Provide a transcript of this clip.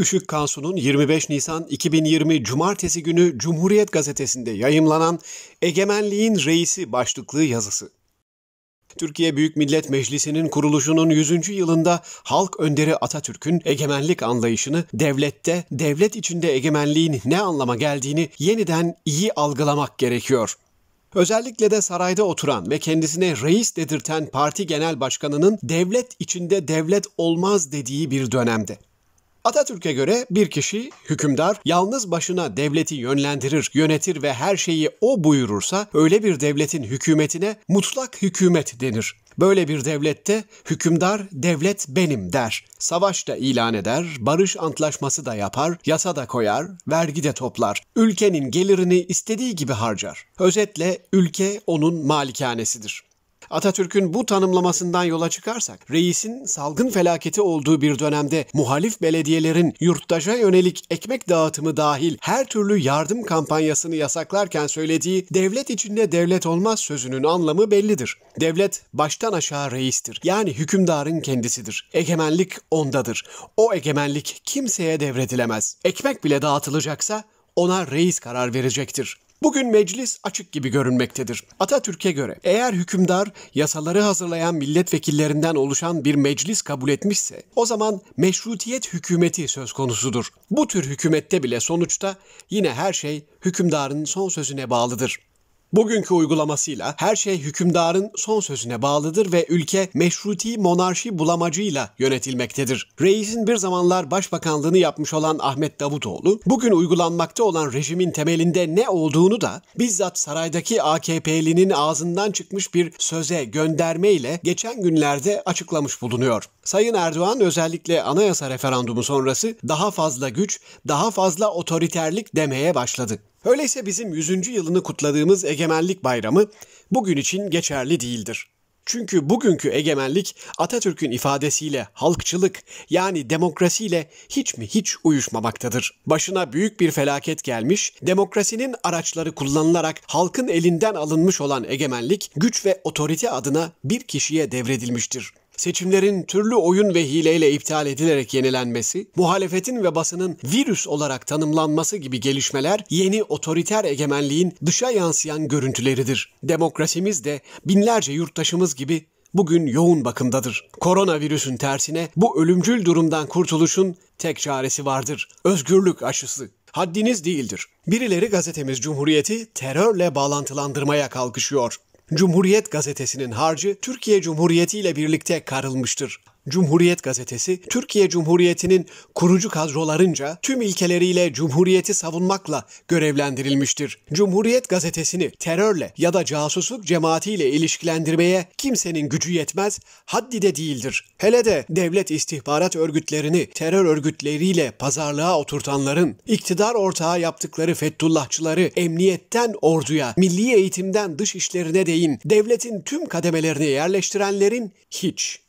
Üşük Kansu'nun 25 Nisan 2020 Cumartesi günü Cumhuriyet Gazetesi'nde yayımlanan Egemenliğin Reisi başlıklı yazısı. Türkiye Büyük Millet Meclisi'nin kuruluşunun 100. yılında halk önderi Atatürk'ün egemenlik anlayışını devlette, devlet içinde egemenliğin ne anlama geldiğini yeniden iyi algılamak gerekiyor. Özellikle de sarayda oturan ve kendisine reis dedirten parti genel başkanının devlet içinde devlet olmaz dediği bir dönemde. Atatürk'e göre bir kişi hükümdar yalnız başına devleti yönlendirir, yönetir ve her şeyi o buyurursa öyle bir devletin hükümetine mutlak hükümet denir. Böyle bir devlette hükümdar devlet benim der. Savaş da ilan eder, barış antlaşması da yapar, yasa da koyar, vergi de toplar. Ülkenin gelirini istediği gibi harcar. Özetle ülke onun malikanesidir. Atatürk'ün bu tanımlamasından yola çıkarsak, reisin salgın felaketi olduğu bir dönemde muhalif belediyelerin yurttaşa yönelik ekmek dağıtımı dahil her türlü yardım kampanyasını yasaklarken söylediği devlet içinde devlet olmaz sözünün anlamı bellidir. Devlet baştan aşağı reistir. Yani hükümdarın kendisidir. Egemenlik ondadır. O egemenlik kimseye devredilemez. Ekmek bile dağıtılacaksa ona reis karar verecektir. Bugün meclis açık gibi görünmektedir. Atatürk'e göre eğer hükümdar yasaları hazırlayan milletvekillerinden oluşan bir meclis kabul etmişse o zaman meşrutiyet hükümeti söz konusudur. Bu tür hükümette bile sonuçta yine her şey hükümdarın son sözüne bağlıdır. Bugünkü uygulamasıyla her şey hükümdarın son sözüne bağlıdır ve ülke meşruti monarşi bulamacıyla yönetilmektedir. Reisin bir zamanlar başbakanlığını yapmış olan Ahmet Davutoğlu, bugün uygulanmakta olan rejimin temelinde ne olduğunu da bizzat saraydaki AKP'linin ağzından çıkmış bir söze göndermeyle geçen günlerde açıklamış bulunuyor. Sayın Erdoğan özellikle anayasa referandumu sonrası daha fazla güç, daha fazla otoriterlik demeye başladı. Öyleyse bizim 100. yılını kutladığımız egemenlik bayramı bugün için geçerli değildir. Çünkü bugünkü egemenlik Atatürk'ün ifadesiyle halkçılık yani demokrasiyle hiç mi hiç uyuşmamaktadır. Başına büyük bir felaket gelmiş, demokrasinin araçları kullanılarak halkın elinden alınmış olan egemenlik güç ve otorite adına bir kişiye devredilmiştir seçimlerin türlü oyun ve hileyle iptal edilerek yenilenmesi, muhalefetin ve basının virüs olarak tanımlanması gibi gelişmeler yeni otoriter egemenliğin dışa yansıyan görüntüleridir. Demokrasimiz de binlerce yurttaşımız gibi bugün yoğun bakımdadır. Koronavirüsün tersine bu ölümcül durumdan kurtuluşun tek çaresi vardır. Özgürlük aşısı. Haddiniz değildir. Birileri gazetemiz Cumhuriyeti terörle bağlantılandırmaya kalkışıyor. Cumhuriyet gazetesinin harcı Türkiye Cumhuriyeti ile birlikte karılmıştır. Cumhuriyet Gazetesi, Türkiye Cumhuriyeti'nin kurucu kadrolarınca tüm ilkeleriyle Cumhuriyeti savunmakla görevlendirilmiştir. Cumhuriyet Gazetesi'ni terörle ya da casusluk cemaatiyle ilişkilendirmeye kimsenin gücü yetmez, haddi de değildir. Hele de devlet istihbarat örgütlerini terör örgütleriyle pazarlığa oturtanların, iktidar ortağı yaptıkları Fethullahçıları emniyetten orduya, milli eğitimden dış işlerine değin, devletin tüm kademelerine yerleştirenlerin hiç.